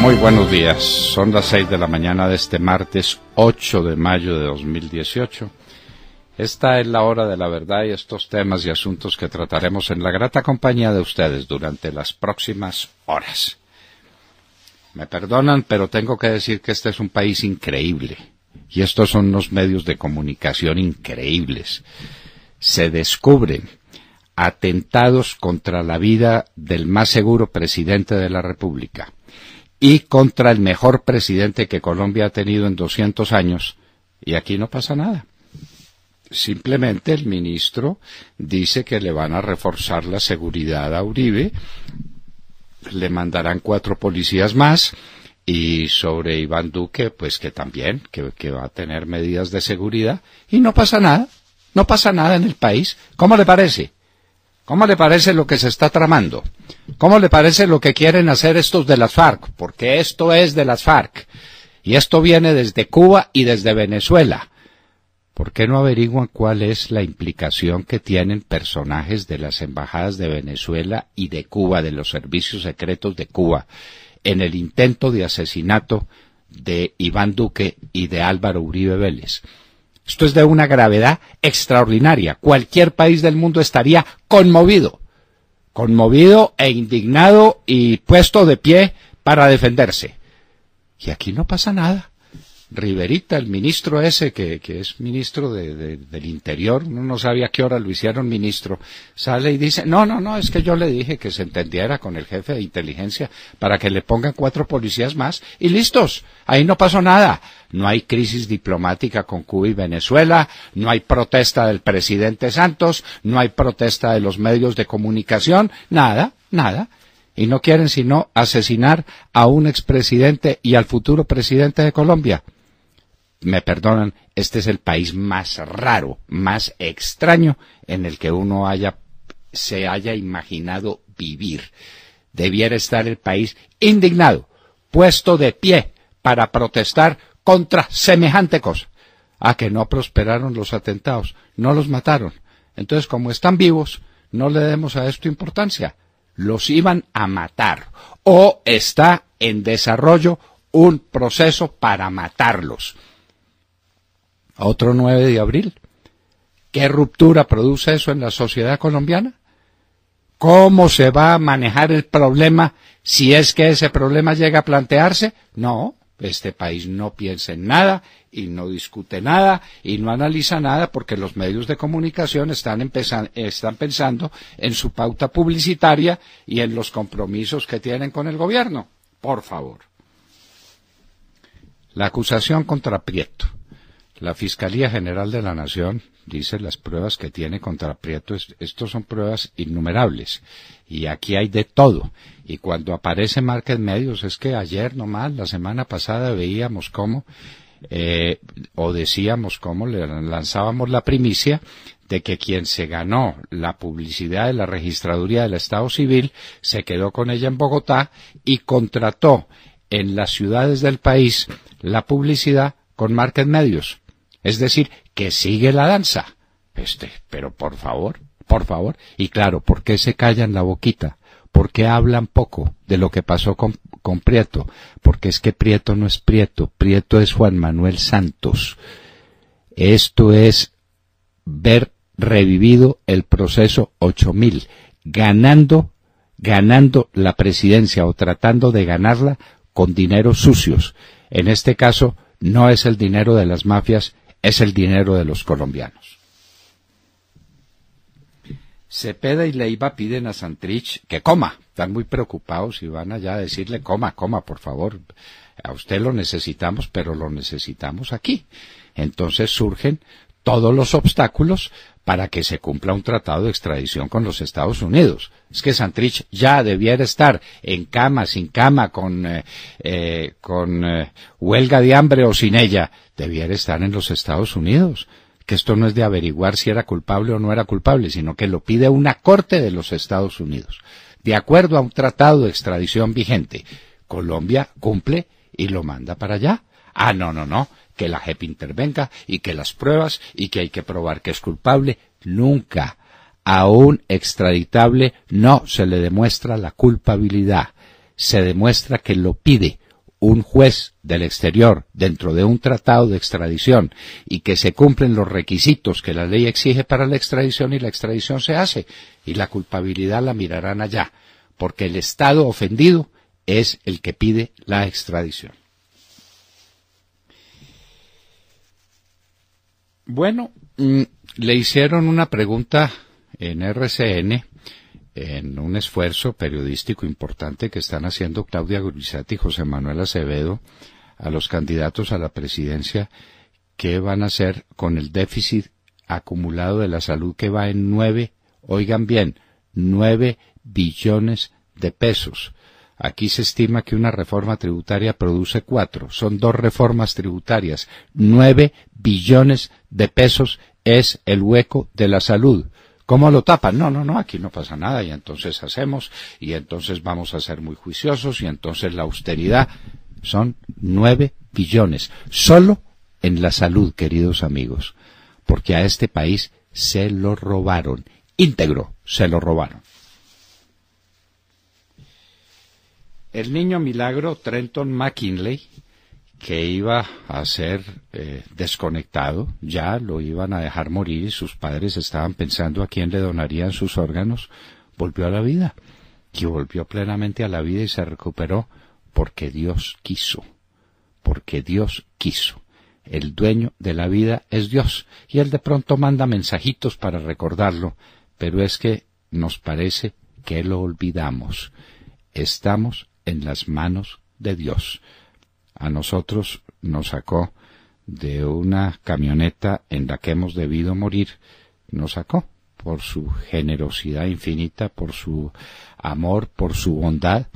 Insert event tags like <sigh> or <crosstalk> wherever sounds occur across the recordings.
Muy buenos días, son las 6 de la mañana de este martes 8 de mayo de 2018. Esta es la hora de la verdad y estos temas y asuntos que trataremos en la grata compañía de ustedes durante las próximas horas. Me perdonan, pero tengo que decir que este es un país increíble y estos son los medios de comunicación increíbles. Se descubren atentados contra la vida del más seguro presidente de la República y contra el mejor presidente que Colombia ha tenido en 200 años, y aquí no pasa nada. Simplemente el ministro dice que le van a reforzar la seguridad a Uribe, le mandarán cuatro policías más, y sobre Iván Duque, pues que también, que, va a tener medidas de seguridad, y no pasa nada, no pasa nada en el país. ¿Cómo le parece? ¿Cómo le parece lo que se está tramando? ¿Cómo le parece lo que quieren hacer estos de las FARC? Porque esto es de las FARC. Y esto viene desde Cuba y desde Venezuela. ¿Por qué no averiguan cuál es la implicación que tienen personajes de las embajadas de Venezuela y de Cuba, de los servicios secretos de Cuba, en el intento de asesinato de Iván Duque y de Álvaro Uribe Vélez? Esto es de una gravedad extraordinaria. Cualquier país del mundo estaría conmovido, conmovido e indignado y puesto de pie para defenderse. Y aquí no pasa nada. Riverita, el ministro ese, que, es ministro del Interior, uno no sabía a qué hora lo hicieron ministro, sale y dice, no, no, no, es que yo le dije que se entendiera con el jefe de inteligencia para que le pongan cuatro policías más y listos, ahí no pasó nada. No hay crisis diplomática con Cuba y Venezuela, no hay protesta del presidente Santos, no hay protesta de los medios de comunicación, nada, nada y no quieren sino asesinar a un expresidente y al futuro presidente de Colombia me perdonan, este es el país más raro, más extraño en el que uno haya, se haya imaginado vivir. Debiera estar el país indignado, puesto de pie para protestar contra semejante cosa. A ah, que no prosperaron los atentados, no los mataron. Entonces, como están vivos, no le demos a esto importancia. Los iban a matar. O está en desarrollo un proceso para matarlos otro 9 de abril. ¿Qué ruptura produce eso en la sociedad colombiana? ¿Cómo se va a manejar el problema si es que ese problema llega a plantearse? No, este país no piensa en nada y no discute nada y no analiza nada porque los medios de comunicación están, están pensando en su pauta publicitaria y en los compromisos que tienen con el gobierno. Por favor. La acusación contra Prieto. La Fiscalía General de la Nación dice las pruebas que tiene contra Prieto, estos son pruebas innumerables y aquí hay de todo. Y cuando aparece Market Medios, es que ayer nomás, la semana pasada, veíamos cómo, eh, o decíamos cómo le lanzábamos la primicia de que quien se ganó la publicidad de la registraduría del Estado Civil se quedó con ella en Bogotá y contrató en las ciudades del país la publicidad con Market Medios es decir, que sigue la danza. Este, pero por favor, por favor. Y claro, ¿por qué se callan la boquita? ¿Por qué hablan poco de lo que pasó con, Prieto? Porque es que Prieto no es Prieto, Prieto es Juan Manuel Santos. Esto es ver revivido el proceso 8000, ganando, ganando la presidencia o tratando de ganarla con dinero sucios. En este caso, no es el dinero de las mafias es el dinero de los colombianos. Cepeda y Leiva piden a Santrich que coma. Están muy preocupados y van allá a decirle coma, coma, por favor. A usted lo necesitamos, pero lo necesitamos aquí. Entonces surgen todos los obstáculos para que se cumpla un tratado de extradición con los Estados Unidos. Es que Santrich ya debiera estar en cama, sin cama, con, eh, eh, eh, huelga de hambre o sin ella. Debiera estar en los Estados Unidos. Que esto no es de averiguar si era culpable o no era culpable, sino que lo pide una corte de los Estados Unidos. De acuerdo a un tratado de extradición vigente, Colombia cumple y lo manda para allá. Ah, no, no, no que la JEP intervenga y que las pruebas y que hay que probar que es culpable. Nunca a un extraditable no se le demuestra la culpabilidad. Se demuestra que lo pide un juez del exterior dentro de un tratado de extradición y que se cumplen los requisitos que la ley exige para la extradición y la extradición se hace y la culpabilidad la mirarán allá, porque el Estado ofendido es el que pide la extradición. Bueno, mm, le hicieron una pregunta en RCN en un esfuerzo periodístico importante que están haciendo Claudia Gurizati y José Manuel Acevedo a los candidatos a la presidencia qué van a hacer con el déficit acumulado de la salud que va en nueve, oigan bien, nueve billones de pesos. Aquí se estima que una reforma tributaria produce cuatro. Son dos reformas tributarias. Nueve billones de pesos es el hueco de la salud. ¿Cómo lo tapan? No, no, no, aquí no pasa nada y entonces hacemos y entonces vamos a ser muy juiciosos y entonces la austeridad son nueve billones. Solo en la salud, queridos amigos. Porque a este país se lo robaron. Íntegro, se lo robaron. El niño milagro Trenton McKinley, que iba a ser eh, desconectado, ya lo iban a dejar morir y sus padres estaban pensando a quién le donarían sus órganos, volvió a la vida y volvió plenamente a la vida y se recuperó porque Dios quiso, porque Dios quiso. El dueño de la vida es Dios y él de pronto manda mensajitos para recordarlo, pero es que nos parece que lo olvidamos. Estamos en las manos de Dios. A nosotros nos sacó de una camioneta en la que hemos debido morir, nos sacó por su generosidad infinita, por su amor, por su bondad,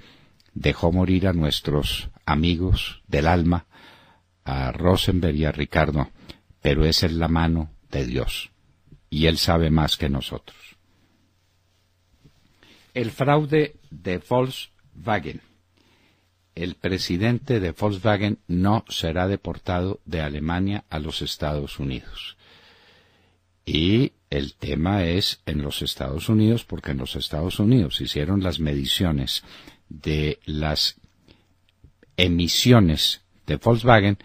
dejó morir a nuestros amigos del alma, a Rosenberg y a Ricardo, pero esa es la mano de Dios, y Él sabe más que nosotros. El fraude de Volkswagen el presidente de Volkswagen no será deportado de Alemania a los Estados Unidos. Y el tema es en los Estados Unidos, porque en los Estados Unidos hicieron las mediciones de las emisiones de Volkswagen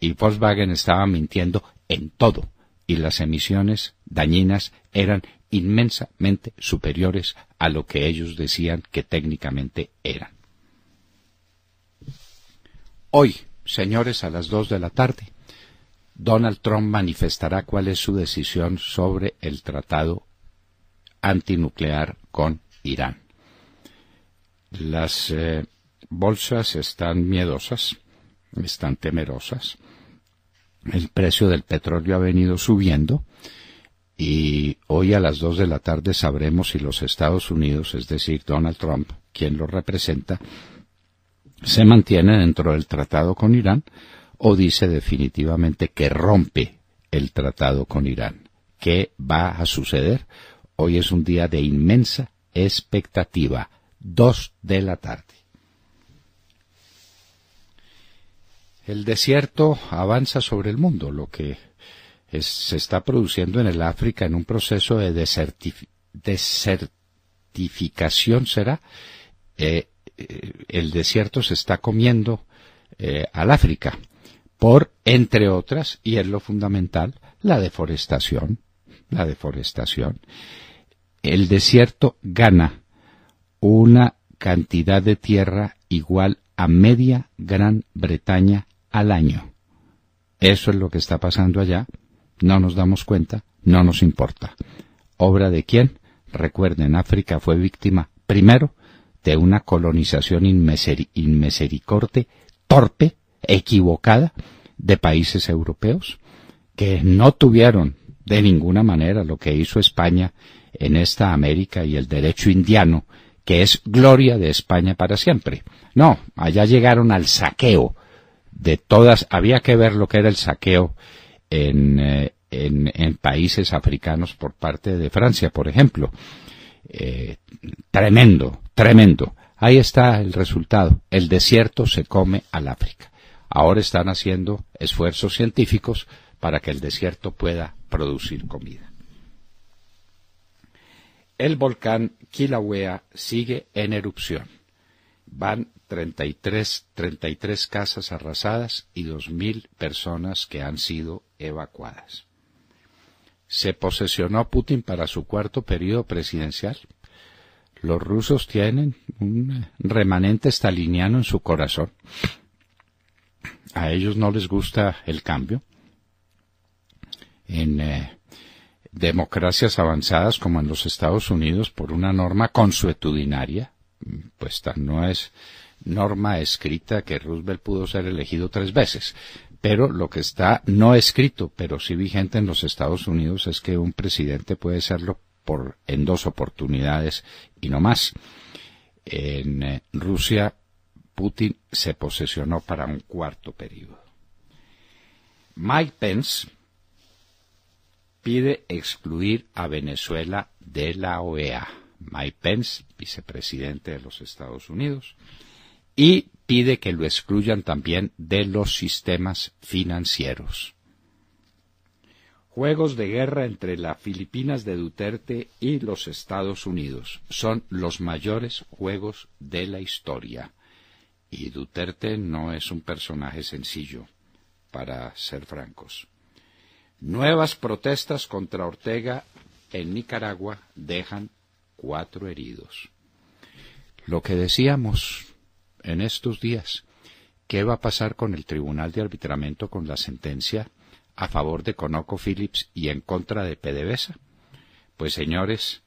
y Volkswagen estaba mintiendo en todo y las emisiones dañinas eran inmensamente superiores a lo que ellos decían que técnicamente eran. Hoy, señores, a las 2 de la tarde, Donald Trump manifestará cuál es su decisión sobre el tratado antinuclear con Irán. Las eh, bolsas están miedosas, están temerosas. El precio del petróleo ha venido subiendo y hoy a las 2 de la tarde sabremos si los Estados Unidos, es decir, Donald Trump, quien lo representa, se mantiene dentro del tratado con Irán o dice definitivamente que rompe el tratado con Irán. ¿Qué va a suceder? Hoy es un día de inmensa expectativa. Dos de la tarde. El desierto avanza sobre el mundo, lo que se está produciendo en el África en un proceso de desertificación será eh, eh, el desierto se está comiendo eh, al África por, entre otras, y es lo fundamental, la deforestación. La deforestación. El desierto gana una cantidad de tierra igual a media Gran Bretaña al año. Eso es lo que está pasando allá. No nos damos cuenta, no nos importa. ¿Obra de quién? Recuerden, África fue víctima primero de una colonización inmisericorte, torpe, equivocada de países europeos que no tuvieron de ninguna manera lo que hizo España en esta América y el derecho indiano, que es gloria de España para siempre. No, allá llegaron al saqueo de todas, había que ver lo que era el saqueo en, eh, en países africanos por parte de Francia, por ejemplo. Eh, tremendo, tremendo. Ahí está el resultado. El desierto se come al África. Ahora están haciendo esfuerzos científicos para que el desierto pueda producir comida. El volcán Kilauea sigue en erupción. Van 33, 33 casas arrasadas y 2.000 personas que han sido evacuadas se posesionó Putin para su cuarto periodo presidencial. Los rusos tienen un remanente staliniano en su corazón. A ellos no les gusta el cambio. En eh, democracias avanzadas como en los Estados Unidos, por una norma consuetudinaria, pues no es norma escrita que Roosevelt pudo ser elegido tres veces. Pero lo que está no escrito, pero sí vigente en los Estados Unidos es que un presidente puede serlo en dos oportunidades y no más. En eh, Rusia, Putin se posesionó para un cuarto periodo. Mike Pence pide excluir a Venezuela de la OEA. Mike Pence, vicepresidente de los Estados Unidos, y pide que lo excluyan también de los sistemas financieros. Juegos de guerra entre las Filipinas de Duterte y los Estados Unidos son los mayores juegos de la historia. Y Duterte no es un personaje sencillo, para ser francos. Nuevas protestas contra Ortega en Nicaragua dejan cuatro heridos. Lo que decíamos, en estos días qué va a pasar con el Tribunal de Arbitramiento con la sentencia a favor de Conoco Phillips y en contra de PDVSA. Pues señores,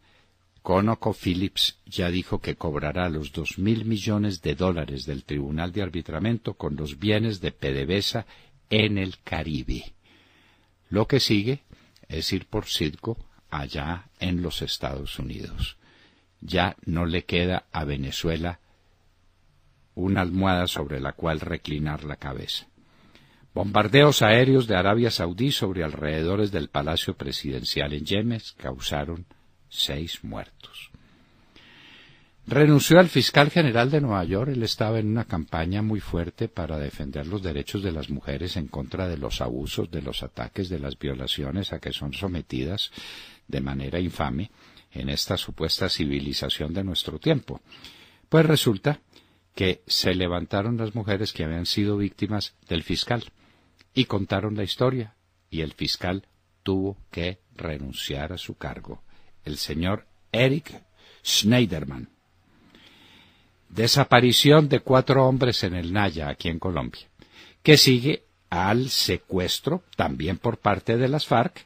Conoco Phillips ya dijo que cobrará los dos mil millones de dólares del Tribunal de Arbitramiento con los bienes de PDVSA en el Caribe. Lo que sigue es ir por circo allá en los Estados Unidos. Ya no le queda a Venezuela una almohada sobre la cual reclinar la cabeza. Bombardeos aéreos de Arabia Saudí sobre alrededores del Palacio Presidencial en Yemen causaron seis muertos. Renunció al fiscal general de Nueva York. Él estaba en una campaña muy fuerte para defender los derechos de las mujeres en contra de los abusos, de los ataques, de las violaciones a que son sometidas de manera infame en esta supuesta civilización de nuestro tiempo. Pues resulta que se levantaron las mujeres que habían sido víctimas del fiscal y contaron la historia y el fiscal tuvo que renunciar a su cargo, el señor Eric Schneiderman. Desaparición de cuatro hombres en el Naya, aquí en Colombia, que sigue al secuestro, también por parte de las FARC,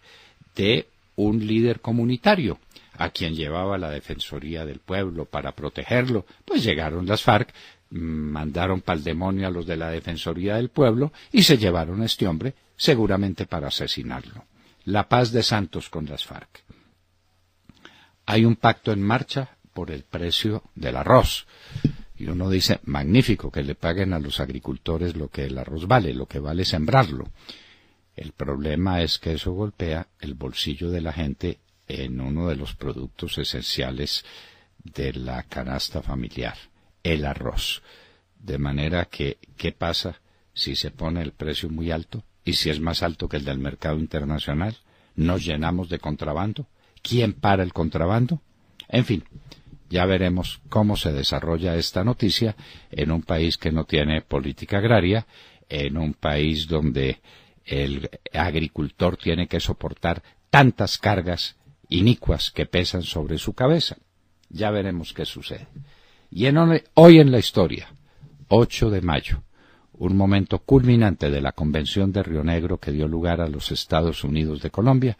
de un líder comunitario, a quien llevaba la Defensoría del Pueblo para protegerlo, pues llegaron las FARC, mandaron pa'l demonio a los de la Defensoría del Pueblo y se llevaron a este hombre, seguramente para asesinarlo. La paz de Santos con las FARC. Hay un pacto en marcha por el precio del arroz. Y uno dice, magnífico que le paguen a los agricultores lo que el arroz vale, lo que vale sembrarlo. El problema es que eso golpea el bolsillo de la gente en uno de los productos esenciales de la canasta familiar el arroz. De manera que, ¿qué pasa si se pone el precio muy alto? ¿Y si es más alto que el del mercado internacional? ¿Nos llenamos de contrabando? ¿Quién para el contrabando? En fin, ya veremos cómo se desarrolla esta noticia en un país que no tiene política agraria, en un país donde el agricultor tiene que soportar tantas cargas inicuas que pesan sobre su cabeza. Ya veremos qué sucede. Y hoy en la historia, 8 de mayo, un momento culminante de la Convención de Río Negro que dio lugar a los Estados Unidos de Colombia,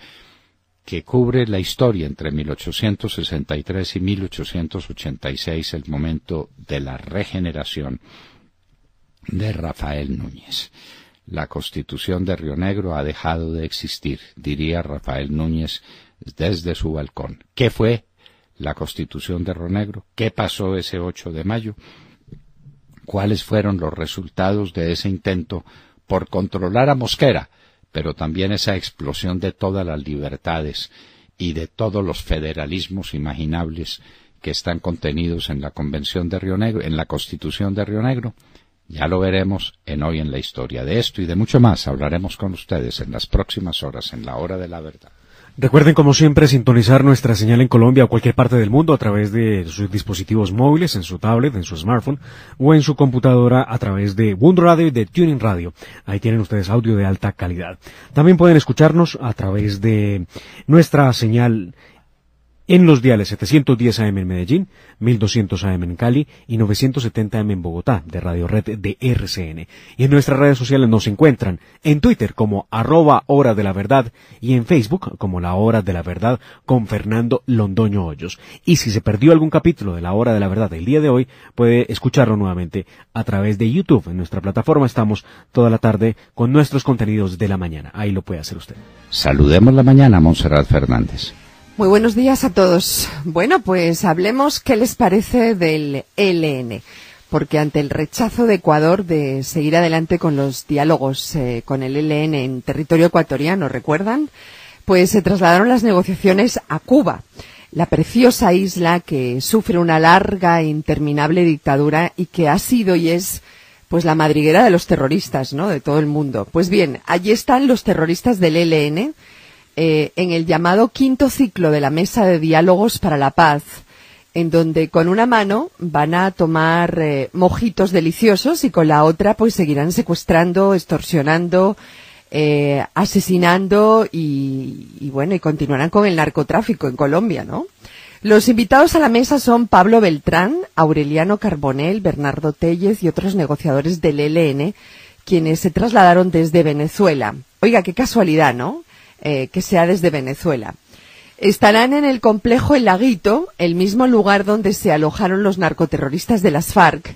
que cubre la historia entre 1863 y 1886, el momento de la regeneración de Rafael Núñez. La constitución de Río Negro ha dejado de existir, diría Rafael Núñez desde su balcón. ¿Qué fue la constitución de Negro, qué pasó ese 8 de mayo, cuáles fueron los resultados de ese intento por controlar a Mosquera, pero también esa explosión de todas las libertades y de todos los federalismos imaginables que están contenidos en la Convención de Río Negro, en la Constitución de Río Negro, ya lo veremos en hoy en la historia. De esto y de mucho más hablaremos con ustedes en las próximas horas, en la hora de la verdad. Recuerden, como siempre, sintonizar nuestra señal en Colombia o cualquier parte del mundo a través de sus dispositivos móviles, en su tablet, en su smartphone o en su computadora a través de Wound Radio y de Tuning Radio. Ahí tienen ustedes audio de alta calidad. También pueden escucharnos a través de nuestra señal en los diales 710 AM en Medellín, 1200 AM en Cali y 970 AM en Bogotá de Radio Red de RCN. Y en nuestras redes sociales nos encuentran en Twitter como arroba hora de la verdad y en Facebook como la hora de la verdad con Fernando Londoño Hoyos. Y si se perdió algún capítulo de la hora de la verdad del día de hoy, puede escucharlo nuevamente a través de YouTube. En nuestra plataforma estamos toda la tarde con nuestros contenidos de la mañana. Ahí lo puede hacer usted. Saludemos la mañana, Monserrat Fernández. Muy buenos días a todos. Bueno, pues hablemos qué les parece del ELN, porque ante el rechazo de Ecuador de seguir adelante con los diálogos eh, con el ELN en territorio ecuatoriano, ¿recuerdan? Pues se trasladaron las negociaciones a Cuba, la preciosa isla que sufre una larga e interminable dictadura y que ha sido y es pues la madriguera de los terroristas, ¿no? De todo el mundo. Pues bien, allí están los terroristas del ELN eh, en el llamado quinto ciclo de la Mesa de Diálogos para la Paz, en donde con una mano van a tomar eh, mojitos deliciosos y con la otra pues seguirán secuestrando, extorsionando, eh, asesinando y, bueno, y continuarán con el narcotráfico en Colombia, ¿no? Los invitados a la mesa son Pablo Beltrán, Aureliano Carbonel, Bernardo Telles y otros negociadores del ELN, quienes se trasladaron desde Venezuela. Oiga, qué casualidad, ¿no? Eh, que sea desde Venezuela. Estarán en el complejo El Laguito, el mismo lugar donde se alojaron los narcoterroristas de las FARC,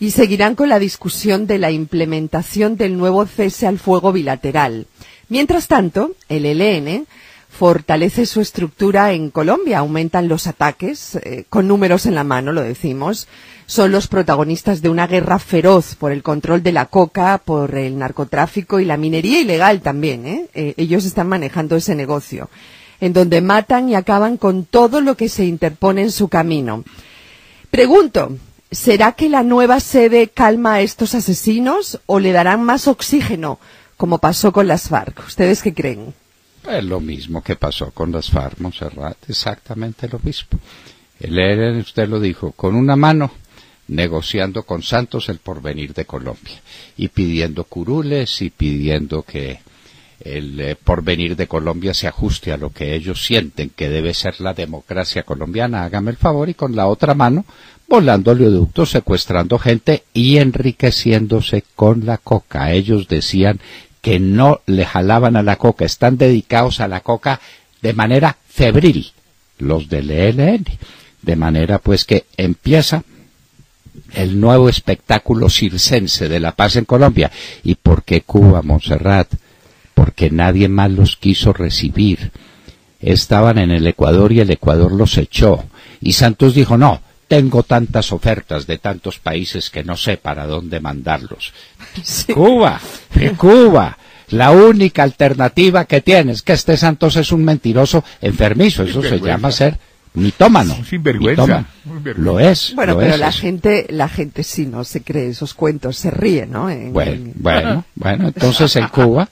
y seguirán con la discusión de la implementación del nuevo cese al fuego bilateral. Mientras tanto, el ELN fortalece su estructura en Colombia, aumentan los ataques, eh, con números en la mano, lo decimos, son los protagonistas de una guerra feroz por el control de la coca, por el narcotráfico y la minería ilegal también. ¿eh? Eh, ellos están manejando ese negocio, en donde matan y acaban con todo lo que se interpone en su camino. Pregunto, ¿será que la nueva sede calma a estos asesinos o le darán más oxígeno, como pasó con las FARC? ¿Ustedes qué creen? Es lo mismo que pasó con las FARC, exactamente lo mismo. El usted lo dijo, con una mano negociando con Santos el porvenir de Colombia y pidiendo curules y pidiendo que el eh, porvenir de Colombia se ajuste a lo que ellos sienten que debe ser la democracia colombiana, hágame el favor, y con la otra mano volando oleoductos, secuestrando gente y enriqueciéndose con la coca. Ellos decían que no le jalaban a la coca, están dedicados a la coca de manera febril, los del ELN. De manera pues que empieza el nuevo espectáculo circense de la paz en Colombia. ¿Y por qué Cuba, Montserrat? Porque nadie más los quiso recibir. Estaban en el Ecuador y el Ecuador los echó. Y Santos dijo, no, tengo tantas ofertas de tantos países que no sé para dónde mandarlos. <laughs> Cuba, <laughs> Cuba. La única alternativa que tienes, que este Santos es un mentiroso enfermizo, eso se llama ser mitómano. Sin vergüenza. Lo es. Bueno, pero la gente, la gente sí no se cree esos cuentos, se ríe, ¿no? bueno, bueno, <laughs> bueno, entonces en Cuba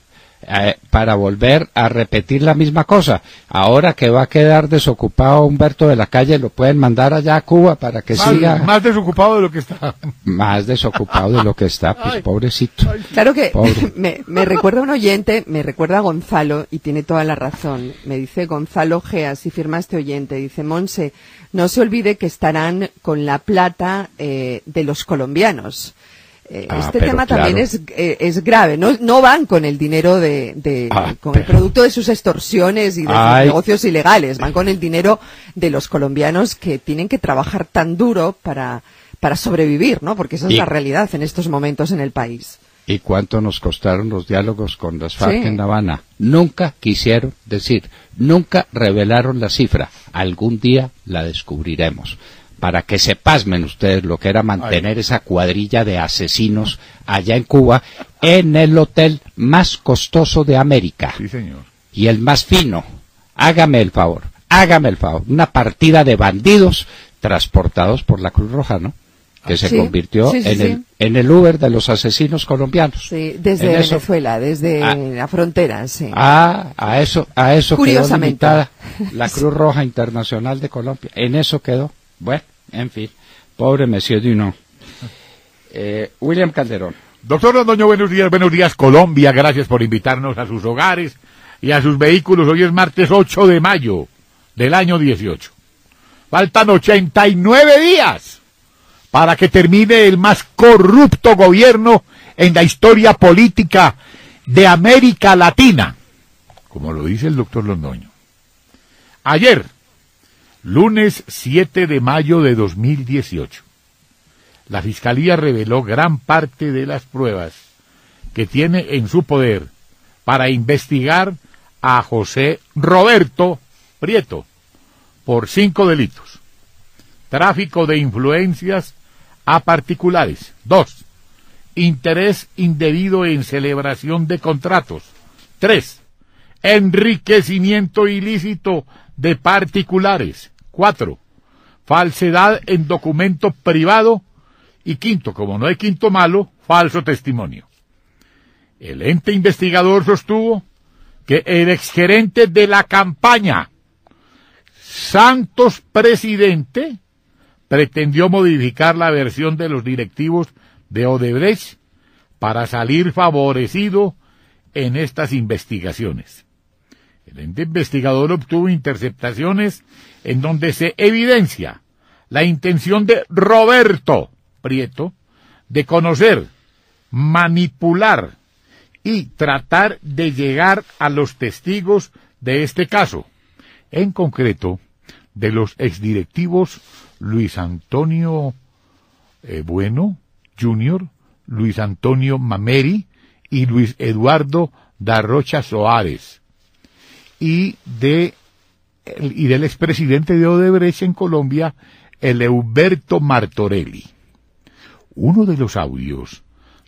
eh, para volver a repetir la misma cosa. Ahora que va a quedar desocupado Humberto de la calle, lo pueden mandar allá a Cuba para que siga. Más desocupado de lo que está. Más desocupado de lo que está, pues pobrecito. claro que <laughs> me, recuerda un oyente, me recuerda a Gonzalo y tiene toda la razón. Me dice Gonzalo Gea, si firmaste oyente, dice Monse, no se olvide que estarán con la plata eh, de los colombianos. Eh, ah, este tema también eh, es, grave. No, van con el dinero de, ah, con el producto de sus extorsiones y de sus negocios ilegales. Van con el dinero de los colombianos que tienen que trabajar tan duro para, sobrevivir, ¿no? Porque esa es la realidad en estos momentos en el país. ¿Y cuánto nos costaron los diálogos con las FARC en La Habana? Nunca quisieron decir, nunca revelaron la cifra. Algún día la descubriremos para que se pasmen ustedes lo que era mantener esa cuadrilla de asesinos allá en Cuba, en el hotel más costoso de América. Y el más fino. Hágame el favor, hágame el favor. Una partida de bandidos transportados por la Cruz Roja, ¿no? que ah, se convirtió en, el, en el Uber de los asesinos colombianos. Sí, desde Venezuela, desde ah. la frontera, sí. Ah, a eso, a eso quedó limitada la <laughs> Cruz Roja Internacional de Colombia. En eso quedó. Bueno, en fin, pobre Monsieur Dunant. Eh, William Calderón. Doctor Londoño, buenos días, buenos días Colombia, gracias por invitarnos a sus hogares y a sus vehículos. Hoy es martes 8 de mayo del año 18. Faltan 89 días para que termine el más corrupto gobierno en la historia política de América Latina, como lo dice el doctor Londoño. Ayer, Lunes 7 de mayo de 2018. La Fiscalía reveló gran parte de las pruebas que tiene en su poder para investigar a José Roberto Prieto por cinco delitos. Tráfico de influencias a particulares. dos; Interés indebido en celebración de contratos. tres; Enriquecimiento ilícito de particulares. Cuatro, falsedad en documento privado. Y quinto, como no hay quinto malo, falso testimonio. El ente investigador sostuvo que el exgerente de la campaña, Santos Presidente, pretendió modificar la versión de los directivos de Odebrecht para salir favorecido en estas investigaciones. El ente investigador obtuvo interceptaciones en donde se evidencia la intención de Roberto Prieto de conocer, manipular y tratar de llegar a los testigos de este caso, en concreto de los exdirectivos Luis Antonio eh, Bueno Jr., Luis Antonio Mameri y Luis Eduardo Darrocha Soares, y de y del expresidente de Odebrecht en Colombia, el Euberto Martorelli. Uno de los audios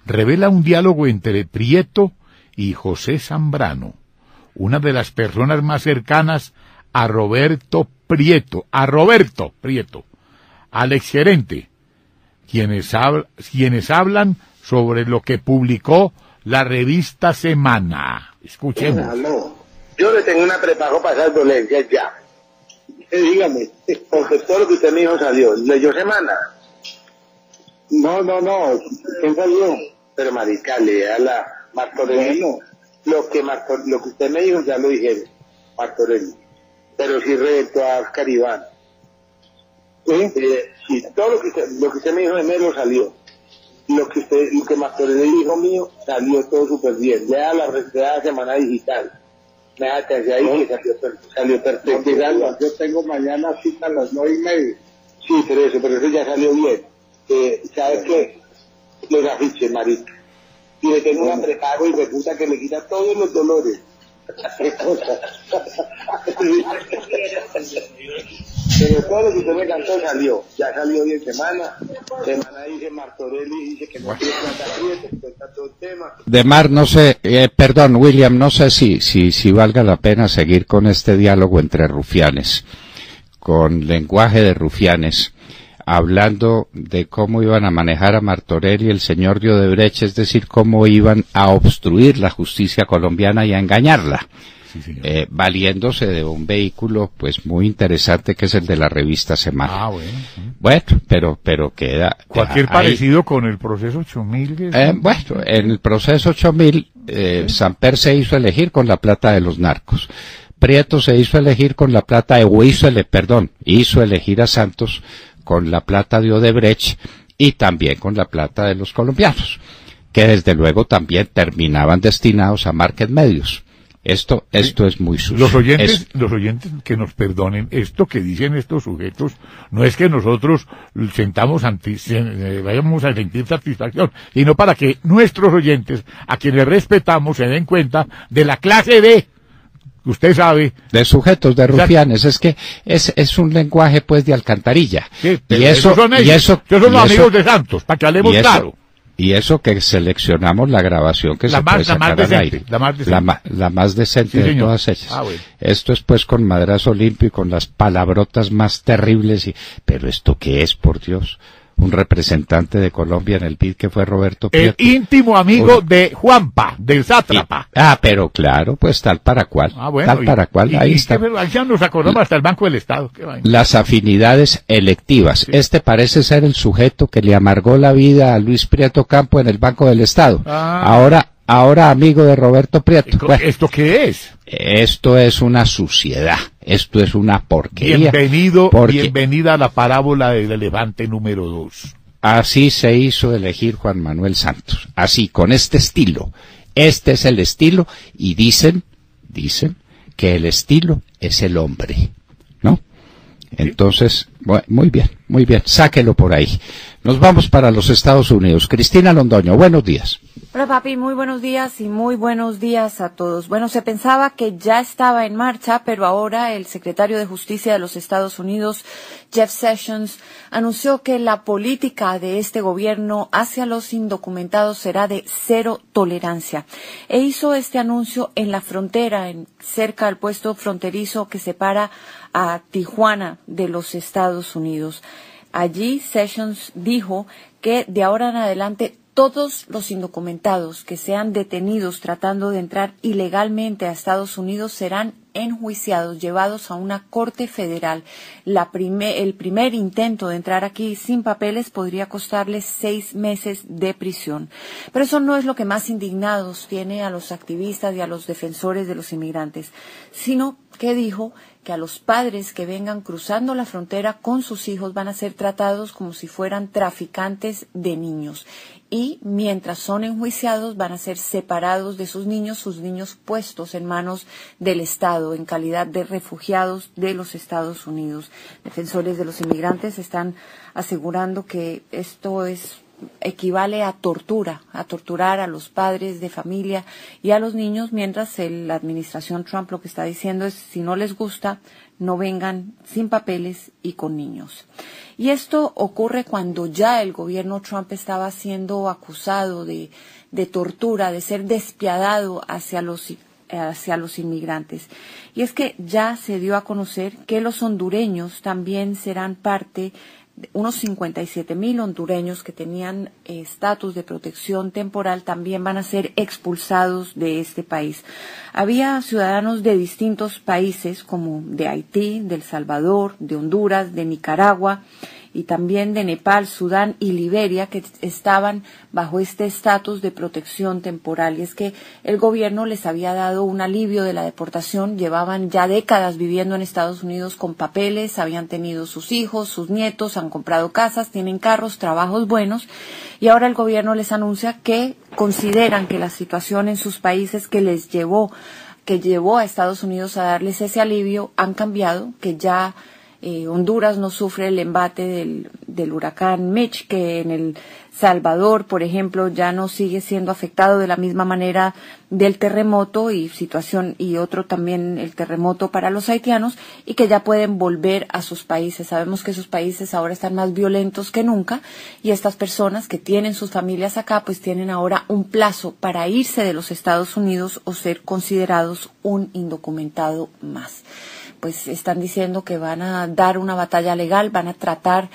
revela un diálogo entre Prieto y José Zambrano, una de las personas más cercanas a Roberto Prieto, a Roberto Prieto, al exgerente, quienes, quienes hablan sobre lo que publicó la revista Semana. Escuchemos. Yo le tengo una prepago para esas dolencias ya. Eh, dígame, porque todo lo que usted me dijo salió. ¿Leyó semana? No, no, no. ¿Quién salió? Pero marica, lea la Martorelli. Lo que, lo que usted me dijo ya lo dijeron, Martorelli. Pero si reventó a Oscar Iván. Eh, todo lo que, usted, lo usted me dijo de Melo salió. Lo que usted, lo que Martorelli dijo mío, salió todo súper bien. Ya la, la semana digital me ahí que salió, perfecto. yo tengo mañana cita a las nueve y media. Sí, pero eso, pero eso ya salió bien. Eh, ¿Sabes qué? Los afiches, marica. Y le tengo un apretado y me que me quita todos los dolores. <laughs> <laughs> Pero todo que me cantó salió. Ya salió De Mar, no sé, eh, perdón, William, no sé si, si, si valga la pena seguir con este diálogo entre rufianes, con lenguaje de rufianes hablando de cómo iban a manejar a Martorelli el señor de es decir, cómo iban a obstruir la justicia colombiana y a engañarla. Eh, valiéndose de un vehículo pues muy interesante que es el de la revista Semana. Ah, bueno. pero, pero queda... Cualquier parecido con el proceso 8000. Eh, bueno, en el proceso 8000 eh, Samper se hizo elegir con la plata de los narcos. Prieto se hizo elegir con la plata de el perdón, hizo elegir a Santos con la plata de Odebrecht y también con la plata de los colombianos, que desde luego también terminaban destinados a market medios. Esto, esto es muy sucio. Los oyentes, los oyentes que nos perdonen, esto que dicen estos sujetos, no es que nosotros sentamos anti, eh, vayamos a sentir satisfacción, sino para que nuestros oyentes, a quienes respetamos, se den cuenta de la clase de usted sabe. De sujetos, de rufianes. Es que es, es un lenguaje, pues, de alcantarilla. y eso, son ellos. Y eso, son los amigos de Santos, para que hablemos claro. Y eso que seleccionamos la grabación que es se la más decente, La más decente, de todas ellas. Ah, esto es pues con madrazo limpio y con las palabrotas más terribles. Y, pero esto qué es, por Dios un representante de Colombia en el BID que fue Roberto El íntimo amigo de Juanpa, del sátrapa. ah, pero claro, pues tal para cual. Ah, tal para cual, ahí está. ya nos acordamos hasta el Banco del Estado. Las afinidades electivas. Este parece ser el sujeto que le amargó la vida a Luis Prieto Campo en el Banco del Estado. Ah. Ahora ahora amigo de Roberto Prieto. Pues, ¿Esto, qué es? Esto es una suciedad, esto es una porquería. Bienvenido, porque... bienvenida a la parábola del elefante número 2. Así se hizo elegir Juan Manuel Santos, así, con este estilo. Este es el estilo y dicen, dicen que el estilo es el hombre. Entonces, muy bien, muy bien, sáquelo por ahí. Nos vamos para los Estados Unidos. Cristina Londoño, buenos días. Hola papi, muy buenos días y muy buenos días a todos. Bueno, se pensaba que ya estaba en marcha, pero ahora el secretario de Justicia de los Estados Unidos, Jeff Sessions, anunció que la política de este gobierno hacia los indocumentados será de cero tolerancia. E hizo este anuncio en la frontera, en, cerca del puesto fronterizo que separa a Tijuana de los Estados Unidos. Allí Sessions dijo que de ahora en adelante todos los indocumentados que sean detenidos tratando de entrar ilegalmente a Estados Unidos serán enjuiciados, llevados a una corte federal. el primer intento de entrar aquí sin papeles podría costarles seis meses de prisión. Pero eso no es lo que más indignados tiene a los activistas y a los defensores de los inmigrantes, sino que dijo que a los padres que vengan cruzando la frontera con sus hijos van a ser tratados como si fueran traficantes de niños y mientras son enjuiciados van a ser separados de sus niños, sus niños puestos en manos del Estado en calidad de refugiados de los Estados Unidos. Defensores de los inmigrantes están asegurando que esto es equivale a tortura, a torturar a los padres de familia y a los niños, mientras la administración Trump lo que está diciendo es si no les gusta, no vengan sin papeles y con niños. Y esto ocurre cuando ya el gobierno Trump estaba siendo acusado de, tortura, de ser despiadado hacia los hacia los inmigrantes. Y es que ya se dio a conocer que los hondureños también serán parte unos siete mil hondureños que tenían eh, estatus de protección temporal también van a ser expulsados de este país. Había ciudadanos de distintos países como de Haití, de El Salvador, de Honduras, de Nicaragua, y también de Nepal, Sudán y Liberia que estaban bajo este estatus de protección temporal. Y es que el gobierno les había dado un alivio de la deportación, llevaban ya décadas viviendo en Estados Unidos con papeles, habían tenido sus hijos, sus nietos, han comprado casas, tienen carros, trabajos buenos y ahora el gobierno les anuncia que consideran que la situación en sus países que les llevó que llevó a Estados Unidos a darles ese alivio han cambiado, que ya eh, Honduras no sufre el embate del, del, huracán Mitch, que en El Salvador, por ejemplo, ya no sigue siendo afectado de la misma manera del terremoto y situación y otro también el terremoto para los haitianos y que ya pueden volver a sus países. Sabemos que sus países ahora están más violentos que nunca y estas personas que tienen sus familias acá pues tienen ahora un plazo para irse de los Estados Unidos o ser considerados un indocumentado más pues están diciendo que van a dar una batalla legal, van a tratar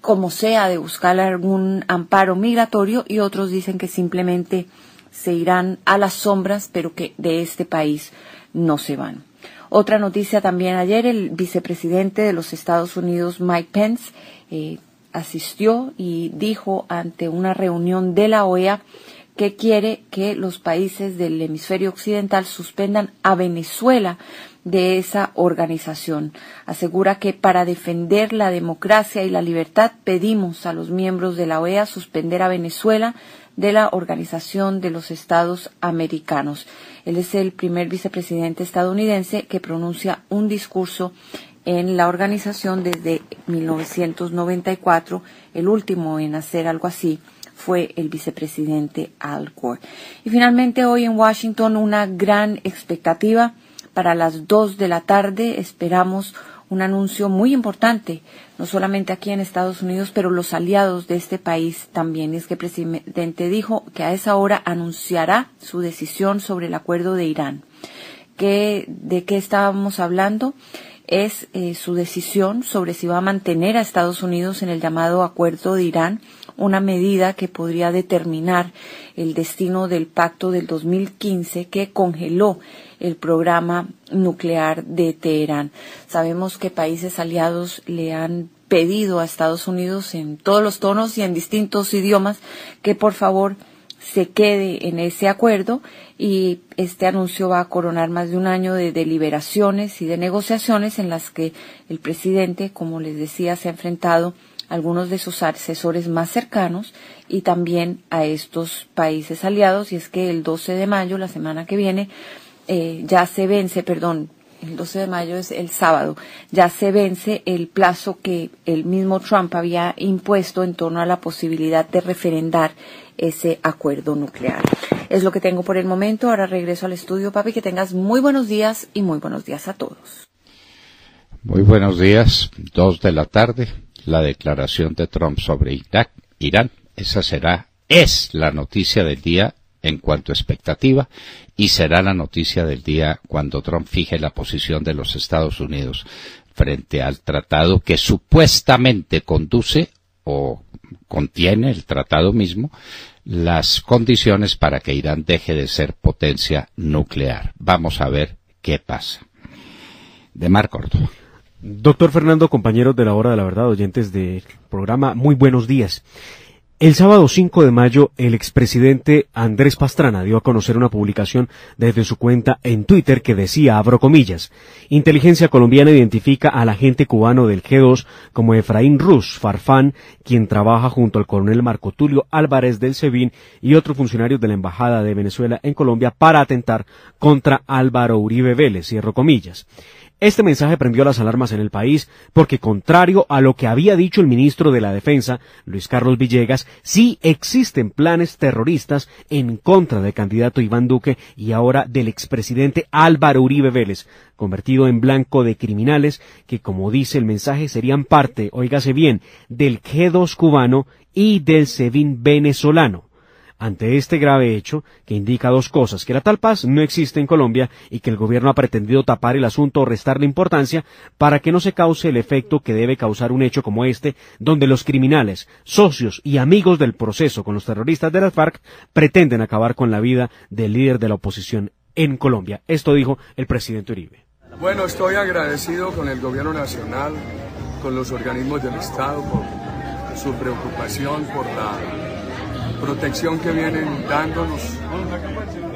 como sea de buscar algún amparo migratorio y otros dicen que simplemente se irán a las sombras, pero que de este país no se van. Otra noticia también ayer, el vicepresidente de los Estados Unidos, Mike Pence, eh, asistió y dijo ante una reunión de la OEA que quiere que los países del hemisferio occidental suspendan a Venezuela de esa organización. Asegura que para defender la democracia y la libertad pedimos a los miembros de la OEA suspender a Venezuela de la Organización de los Estados Americanos. Él es el primer vicepresidente estadounidense que pronuncia un discurso en la organización desde 1994, el último en hacer algo así fue el vicepresidente Al Gore. Y finalmente hoy en Washington una gran expectativa para las 2 de la tarde esperamos un anuncio muy importante, no solamente aquí en Estados Unidos, pero los aliados de este país también. es que el presidente dijo que a esa hora anunciará su decisión sobre el acuerdo de Irán. ¿Qué, ¿De qué estábamos hablando? Es eh, su decisión sobre si va a mantener a Estados Unidos en el llamado acuerdo de Irán una medida que podría determinar el destino del pacto del 2015 que congeló el programa nuclear de Teherán. Sabemos que países aliados le han pedido a Estados Unidos en todos los tonos y en distintos idiomas que por favor se quede en ese acuerdo y este anuncio va a coronar más de un año de deliberaciones y de negociaciones en las que el presidente, como les decía, se ha enfrentado algunos de sus asesores más cercanos y también a estos países aliados. Y es que el 12 de mayo, la semana que viene, eh, ya se vence, perdón, el 12 de mayo es el sábado, ya se vence el plazo que el mismo Trump había impuesto en torno a la posibilidad de referendar ese acuerdo nuclear. Es lo que tengo por el momento. Ahora regreso al estudio, papi. Que tengas muy buenos días y muy buenos días a todos. Muy buenos días, dos de la tarde la declaración de Trump sobre Irán. Esa será, es la noticia del día en cuanto a expectativa y será la noticia del día cuando Trump fije la posición de los Estados Unidos frente al tratado que supuestamente conduce o contiene el tratado mismo las condiciones para que Irán deje de ser potencia nuclear. Vamos a ver qué pasa. De Marco Doctor Fernando, compañeros de la Hora de la Verdad, oyentes del programa, muy buenos días. El sábado 5 de mayo, el expresidente Andrés Pastrana dio a conocer una publicación desde su cuenta en Twitter que decía, abro comillas, Inteligencia colombiana identifica al agente cubano del G2 como Efraín Ruz Farfán, quien trabaja junto al coronel Marco Tulio Álvarez del SEBIN y otros funcionarios de la Embajada de Venezuela en Colombia para atentar contra Álvaro Uribe Vélez, cierro comillas. Este mensaje prendió las alarmas en el país porque, contrario a lo que había dicho el ministro de la Defensa, Luis Carlos Villegas, sí existen planes terroristas en contra del candidato Iván Duque y ahora del expresidente Álvaro Uribe Vélez, convertido en blanco de criminales que, como dice el mensaje, serían parte, oígase bien, del G2 cubano y del SEBIN venezolano ante este grave hecho, que indica dos cosas, que la tal paz no existe en Colombia y que el gobierno ha pretendido tapar el asunto o restarle importancia para que no se cause el efecto que debe causar un hecho como este, donde los criminales, socios y amigos del proceso con los terroristas de las FARC pretenden acabar con la vida del líder de la oposición en Colombia. Esto dijo el presidente Uribe. Bueno, estoy agradecido con el gobierno nacional, con los organismos del Estado, por su preocupación por la protección que vienen dándonos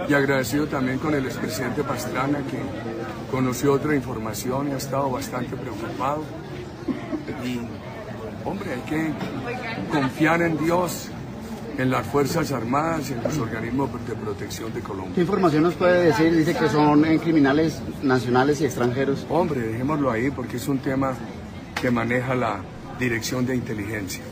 y agradecido también con el expresidente Pastrana que conoció otra información y ha estado bastante preocupado. Y, hombre, hay que confiar en Dios, en las Fuerzas Armadas y en los organismos de protección de Colombia. ¿Qué información nos puede decir? Dice que son criminales nacionales y extranjeros. Hombre, dejémoslo ahí porque es un tema que maneja la Dirección de Inteligencia.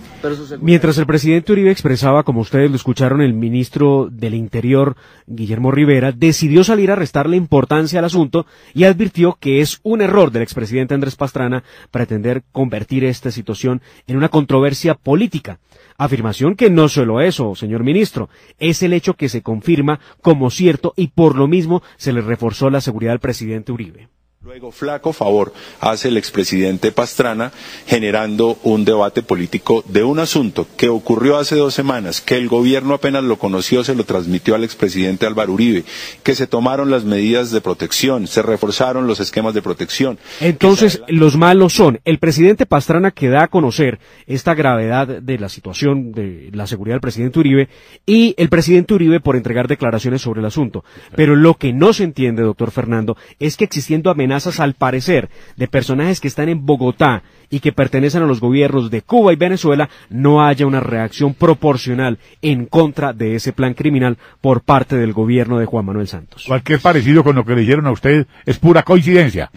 Mientras el presidente Uribe expresaba, como ustedes lo escucharon, el ministro del Interior, Guillermo Rivera, decidió salir a restarle importancia al asunto y advirtió que es un error del expresidente Andrés Pastrana pretender convertir esta situación en una controversia política. Afirmación que no solo eso, señor ministro, es el hecho que se confirma como cierto y por lo mismo se le reforzó la seguridad al presidente Uribe. Luego, flaco favor hace el expresidente Pastrana generando un debate político de un asunto que ocurrió hace dos semanas, que el gobierno apenas lo conoció, se lo transmitió al expresidente Álvaro Uribe, que se tomaron las medidas de protección, se reforzaron los esquemas de protección. Entonces, los malos son el presidente Pastrana que da a conocer esta gravedad de la situación de la seguridad del presidente Uribe y el presidente Uribe por entregar declaraciones sobre el asunto. Pero lo que no se entiende, doctor Fernando, es que existiendo amenazas al parecer de personajes que están en Bogotá y que pertenecen a los gobiernos de Cuba y Venezuela, no haya una reacción proporcional en contra de ese plan criminal por parte del gobierno de Juan Manuel Santos. Cualquier parecido con lo que le dijeron a usted es pura coincidencia.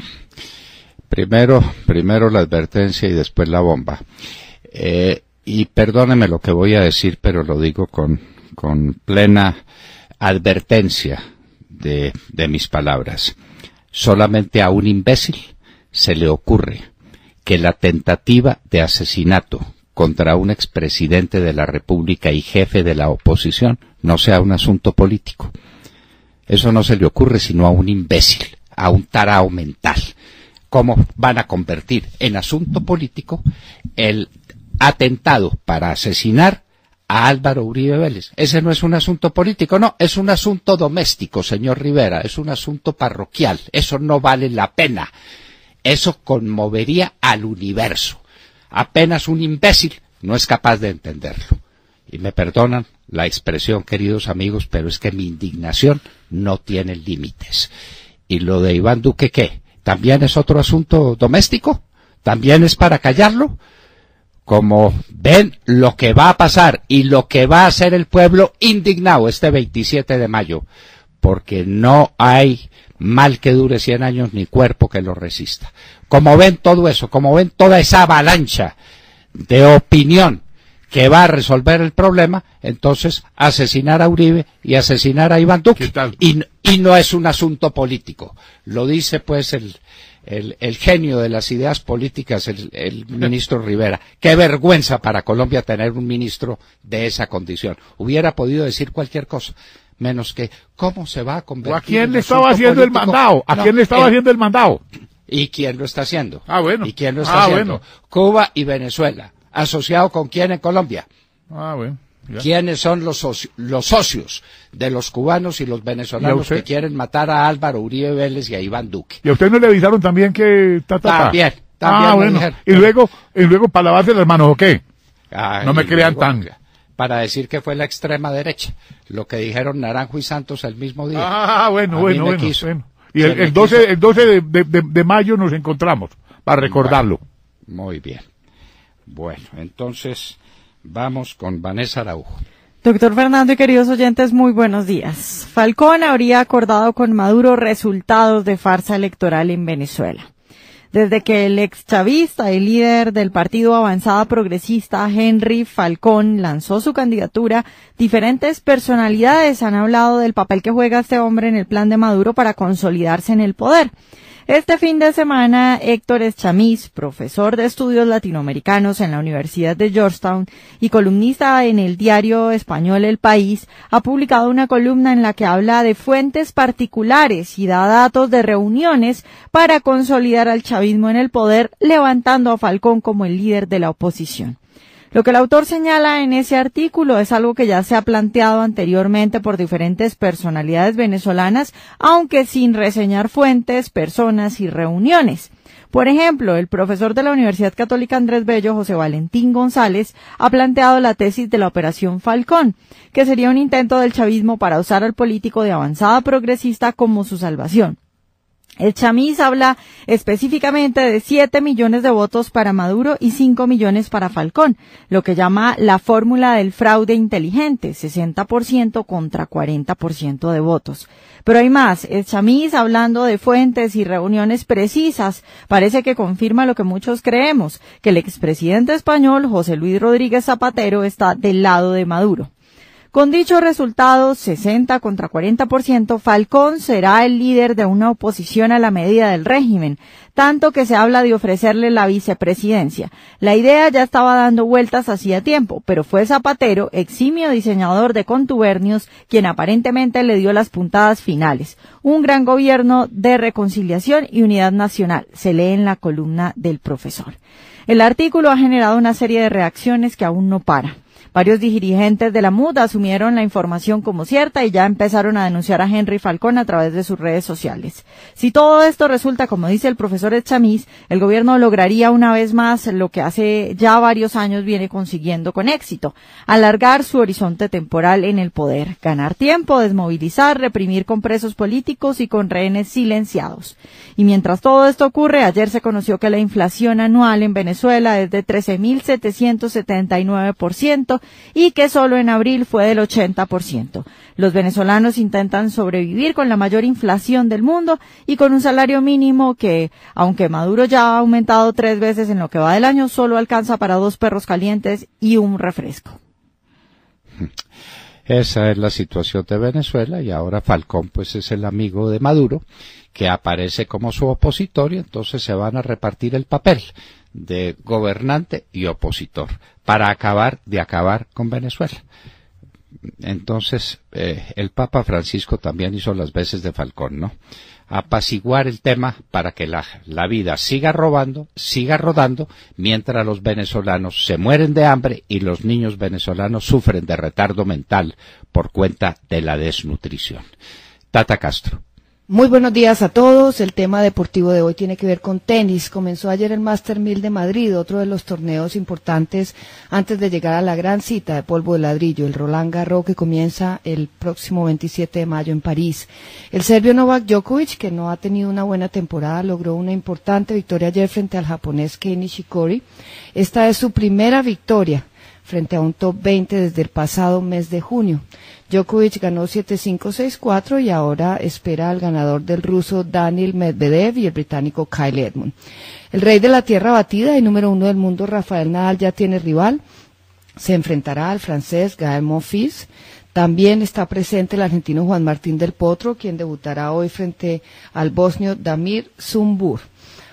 Primero, primero la advertencia y después la bomba. Eh, y perdóneme lo que voy a decir, pero lo digo con, con plena advertencia de, de mis palabras. Solamente a un imbécil se le ocurre que la tentativa de asesinato contra un expresidente de la República y jefe de la oposición no sea un asunto político. Eso no se le ocurre sino a un imbécil, a un tarao mental. ¿Cómo van a convertir en asunto político el atentado para asesinar a Álvaro Uribe Vélez. Ese no es un asunto político, no, es un asunto doméstico, señor Rivera, es un asunto parroquial. Eso no vale la pena. Eso conmovería al universo. Apenas un imbécil no es capaz de entenderlo. Y me perdonan la expresión, queridos amigos, pero es que mi indignación no tiene límites. ¿Y lo de Iván Duque qué? ¿También es otro asunto doméstico? ¿También es para callarlo? como ven lo que va a pasar y lo que va a hacer el pueblo indignado este 27 de mayo, porque no hay mal que dure 100 años ni cuerpo que lo resista. Como ven todo eso, como ven toda esa avalancha de opinión que va a resolver el problema, entonces asesinar a Uribe y asesinar a Iván Duque. Y, y, no es un asunto político. Lo dice pues el, el, el, genio de las ideas políticas, el, el, ministro Rivera. Qué vergüenza para Colombia tener un ministro de esa condición. Hubiera podido decir cualquier cosa, menos que cómo se va a convertir. ¿A quién le estaba haciendo el mandado? ¿A quién le estaba eh, haciendo el mandado? ¿Y quién lo está haciendo? Ah, bueno. ¿Y quién lo está ah, haciendo? Cuba y Venezuela. ¿Asociado con quién en Colombia? Ah, bueno. ¿Quiénes son los, los socios de los cubanos y los venezolanos que quieren matar a Álvaro Uribe Vélez y a Iván Duque? ¿Y a usted no le avisaron también que... Ta, ta, También, Ah, bueno. ¿Y luego, y luego para de las manos o qué? no me crean tan... Para decir que fue la extrema derecha, lo que dijeron Naranjo y Santos el mismo día. Ah, bueno, bueno, bueno, Y el, el, 12, el 12 de, mayo nos encontramos, para recordarlo. muy bien. Bueno, entonces... Vamos con Vanessa Araujo. Doctor Fernando y queridos oyentes, muy buenos días. Falcón habría acordado con Maduro resultados de farsa electoral en Venezuela desde que el ex chavista y líder del Partido Avanzada Progresista Henry Falcón lanzó su candidatura, diferentes personalidades han hablado del papel que juega este hombre en el plan de Maduro para consolidarse en el poder. Este fin de semana, Héctor Eschamiz, profesor de estudios latinoamericanos en la Universidad de Georgetown y columnista en el diario español El País, ha publicado una columna en la que habla de fuentes particulares y da datos de reuniones para consolidar al chavista chavismo en el poder, levantando a Falcón como el líder de la oposición. Lo que el autor señala en ese artículo es algo que ya se ha planteado anteriormente por diferentes personalidades venezolanas, aunque sin reseñar fuentes, personas y reuniones. Por ejemplo, el profesor de la Universidad Católica Andrés Bello, José Valentín González, ha planteado la tesis de la Operación Falcón, que sería un intento del chavismo para usar al político de avanzada progresista como su salvación. El Chamis habla específicamente de 7 millones de votos para Maduro y 5 millones para Falcón, lo que llama la fórmula del fraude inteligente, 60% contra 40% de votos. Pero hay más, el Chamis hablando de fuentes y reuniones precisas, parece que confirma lo que muchos creemos, que el expresidente español José Luis Rodríguez Zapatero está del lado de Maduro. Con dicho resultado, 60 contra 40%, Falcón será el líder de una oposición a la medida del régimen, tanto que se habla de ofrecerle la vicepresidencia. La idea ya estaba dando vueltas hacía tiempo, pero fue Zapatero, eximio diseñador de contubernios, quien aparentemente le dio las puntadas finales. Un gran gobierno de reconciliación y unidad nacional, se lee en la columna del profesor. El artículo ha generado una serie de reacciones que aún no para. Varios dirigentes de la MUD asumieron la información como cierta y ya empezaron a denunciar a Henry Falcón a través de sus redes sociales. Si todo esto resulta, como dice el profesor Echamiz, el gobierno lograría una vez más lo que hace ya varios años viene consiguiendo con éxito, alargar su horizonte temporal en el poder, ganar tiempo, desmovilizar, reprimir con presos políticos y con rehenes silenciados. Y mientras todo esto ocurre, ayer se conoció que la inflación anual en Venezuela es de 13.779% y que solo en abril fue del 80%. Los venezolanos intentan sobrevivir con la mayor inflación del mundo y con un salario mínimo que, aunque Maduro ya ha aumentado tres veces en lo que va del año, solo alcanza para dos perros calientes y un refresco. <laughs> Esa es la situación de Venezuela y ahora Falcón pues es el amigo de Maduro que aparece como su opositor y entonces se van a repartir el papel de gobernante y opositor para acabar de acabar con Venezuela. Entonces, eh, el Papa Francisco también hizo las veces de Falcón, ¿no? Apaciguar el tema para que la, la vida siga robando, siga rodando, mientras los venezolanos se mueren de hambre y los niños venezolanos sufren de retardo mental por cuenta de la desnutrición. Tata Castro. Muy buenos días a todos. El tema deportivo de hoy tiene que ver con tenis. Comenzó ayer el Master 1000 de Madrid, otro de los torneos importantes antes de llegar a la gran cita de polvo de ladrillo, el Roland Garros, que comienza el próximo 27 de mayo en París. El serbio Novak Djokovic, que no ha tenido una buena temporada, logró una importante victoria ayer frente al japonés Kei Nishikori. Esta es su primera victoria frente a un top 20 desde el pasado mes de junio. Djokovic ganó 7-5-6-4 y ahora espera al ganador del ruso Daniel Medvedev y el británico Kyle Edmund. El rey de la tierra batida y número uno del mundo Rafael Nadal ya tiene rival. Se enfrentará al francés Gael Monfils. También está presente el argentino Juan Martín del Potro, quien debutará hoy frente al bosnio Damir Zumbur.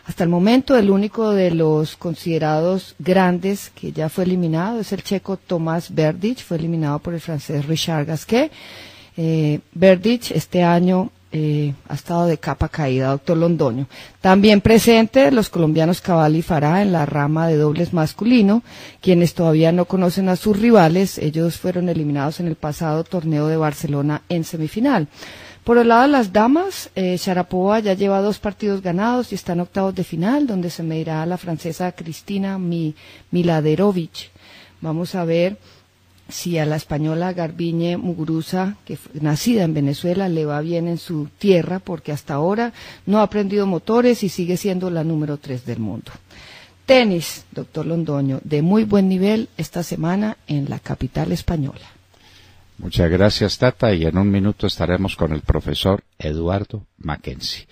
Hasta el momento, el único de los considerados grandes que ya fue eliminado es el checo Tomás Berdych, fue eliminado por el francés Richard Gasquet. Eh, este año eh, ha estado de capa caída, doctor Londoño. También presente los colombianos Cabal y Fará en la rama de dobles masculino, quienes todavía no conocen a sus rivales. Ellos fueron eliminados en el pasado torneo de Barcelona en semifinal. Por el lado de las damas, eh, Sharapova ya lleva dos partidos ganados y está en octavos de final, donde se medirá a la francesa Cristina Miladerovich. Vamos a ver si a la española Garbiñe Muguruza, que fue nacida en Venezuela, le va bien en su tierra, porque hasta ahora no ha aprendido motores y sigue siendo la número tres del mundo. Tenis, doctor Londoño, de muy buen nivel esta semana en la capital española. Muchas gracias, Tata, y en un minuto estaremos con el profesor Eduardo Mackenzie.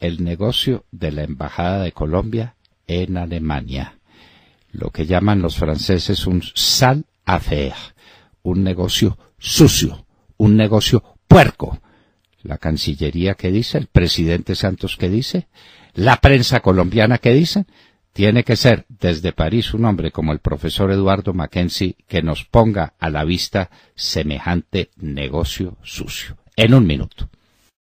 El negocio de la Embajada de Colombia en Alemania. Lo que llaman los franceses un sal faire, un negocio sucio, un negocio puerco. La Cancillería que dice, el presidente Santos que dice, la prensa colombiana que dice, tiene que ser desde París un hombre como el profesor Eduardo Mackenzie que nos ponga a la vista semejante negocio sucio. En un minuto.